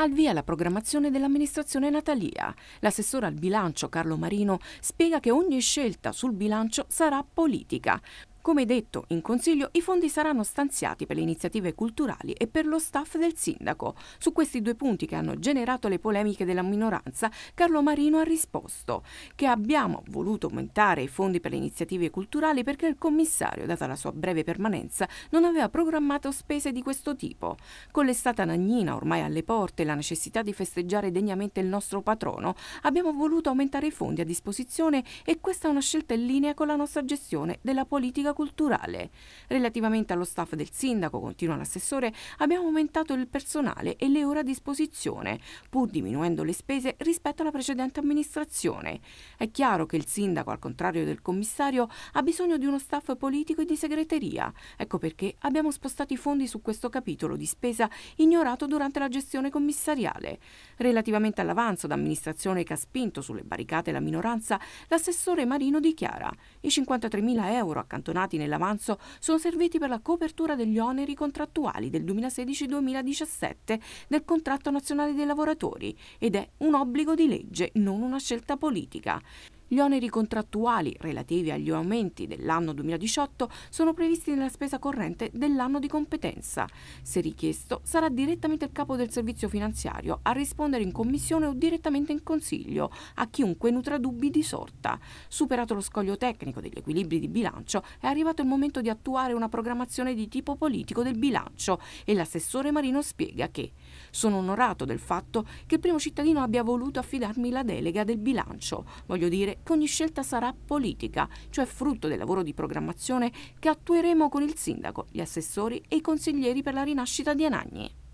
al via la programmazione dell'amministrazione natalia. L'assessore al bilancio Carlo Marino spiega che ogni scelta sul bilancio sarà politica. Come detto in consiglio, i fondi saranno stanziati per le iniziative culturali e per lo staff del sindaco. Su questi due punti che hanno generato le polemiche della minoranza, Carlo Marino ha risposto che abbiamo voluto aumentare i fondi per le iniziative culturali perché il commissario, data la sua breve permanenza, non aveva programmato spese di questo tipo. Con l'estate anagnina ormai alle porte e la necessità di festeggiare degnamente il nostro patrono, abbiamo voluto aumentare i fondi a disposizione e questa è una scelta in linea con la nostra gestione della politica spesa culturale. Relativamente allo staff del sindaco, continua l'assessore, abbiamo aumentato il personale e le ore a disposizione, pur diminuendo le spese rispetto alla precedente amministrazione. È chiaro che il sindaco, al contrario del commissario, ha bisogno di uno staff politico e di segreteria. Ecco perché abbiamo spostato i fondi su questo capitolo di spesa ignorato durante la gestione commissariale. Relativamente all'avanzo d'amministrazione che ha spinto sulle barricate la minoranza, l'assessore Marino dichiara i 53.000 euro accantonati tornati nell'avanzo sono serviti per la copertura degli oneri contrattuali del 2016-2017 del contratto nazionale dei lavoratori ed è un obbligo di legge, non una scelta politica. Gli oneri contrattuali relativi agli aumenti dell'anno 2018 sono previsti nella spesa corrente dell'anno di competenza. Se richiesto, sarà direttamente il capo del servizio finanziario a rispondere in commissione o direttamente in consiglio a chiunque nutra dubbi di sorta. Superato lo scoglio tecnico degli equilibri di bilancio, è arrivato il momento di attuare una programmazione di tipo politico del bilancio e l'assessore Marino spiega che sono onorato del fatto che il primo cittadino abbia voluto affidarmi la delega del bilancio. Voglio dire che ogni scelta sarà politica, cioè frutto del lavoro di programmazione che attueremo con il sindaco, gli assessori e i consiglieri per la rinascita di Anagni.